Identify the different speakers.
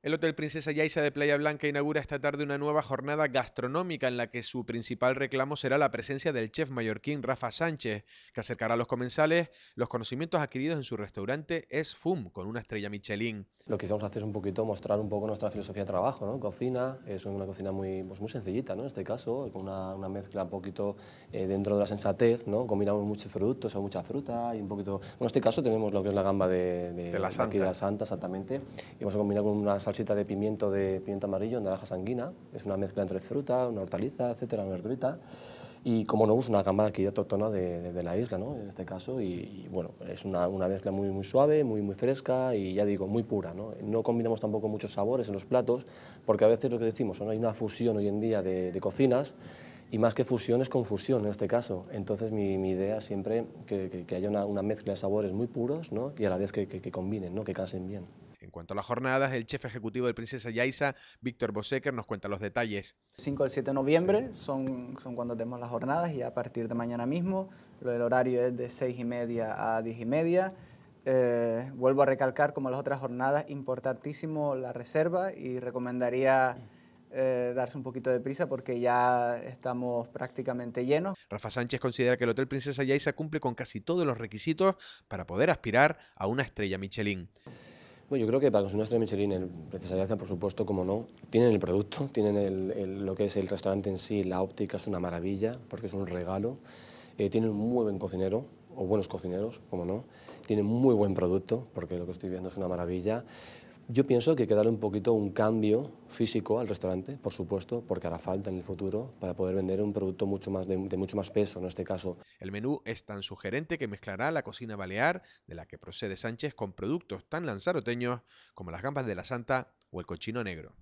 Speaker 1: El Hotel Princesa Yaisa de Playa Blanca inaugura esta tarde una nueva jornada gastronómica en la que su principal reclamo será la presencia del chef mallorquín Rafa Sánchez, que acercará a los comensales los conocimientos adquiridos en su restaurante Es Fum, con una estrella Michelin. Lo que quisimos hacer es un
Speaker 2: poquito mostrar un poco nuestra filosofía de trabajo, ¿no? Cocina, es una cocina muy, pues muy sencillita, ¿no? En este caso, con una, mezcla un poquito eh, dentro de la sensatez, ¿no? Combinamos muchos productos o mucha fruta y un poquito... en este caso tenemos lo que es la gamba de, de, Santa. Santa, exactamente, y vamos a combinar con unas salsita de pimiento de pimiento amarillo, naranja sanguina, es una mezcla entre fruta, una hortaliza, etcétera, una verdurita. Y como no, uso pues una gamba aquí autóctona de, de, la isla, ¿no? en este caso, y, bueno, es una, una, mezcla muy, muy suave, muy, muy fresca y ya digo, muy pura. ¿no? no combinamos tampoco muchos sabores en los platos, porque a veces lo que decimos, ¿no? hay una fusión hoy en día de, cocinas y más que fusión es confusión en este caso. Entonces mi, idea siempre que, que, haya una, una, mezcla de sabores muy puros ¿no? y a la vez que, que, combinen, ¿no? que casen bien.
Speaker 1: En cuanto a las jornadas, el jefe ejecutivo del Princesa Yaisa, Víctor Bosecker, nos cuenta los detalles.
Speaker 3: 5 al 7 de noviembre son, cuando tenemos las jornadas y a partir de mañana mismo. El horario es de 6 y media a 10 y media. Eh, vuelvo a recalcar, como las otras jornadas, importantísimo la reserva y recomendaría eh, darse un poquito de prisa porque ya estamos prácticamente llenos.
Speaker 1: Rafa Sánchez considera que el Hotel Princesa Yaisa cumple con casi todos los requisitos para poder aspirar a una estrella Michelin. Bueno, yo creo que para consumir una de Michelin, el
Speaker 2: Princesa por supuesto, como no, tienen el producto, tienen lo que es el restaurante en sí, la óptica es una maravilla, porque es un regalo. Eh, tienen un muy buen cocinero, o buenos cocineros, como no. Tienen muy buen producto, porque lo que estoy viendo es una maravilla. Yo pienso que hay que darle un poquito un cambio físico al restaurante, por supuesto, porque hará falta en el futuro para poder vender un producto mucho más de, de, mucho más peso en este caso.
Speaker 1: El menú es tan sugerente que mezclará la cocina balear, de la que procede Sánchez, con productos tan lanzaroteños como las gambas de la Santa o el cochino negro.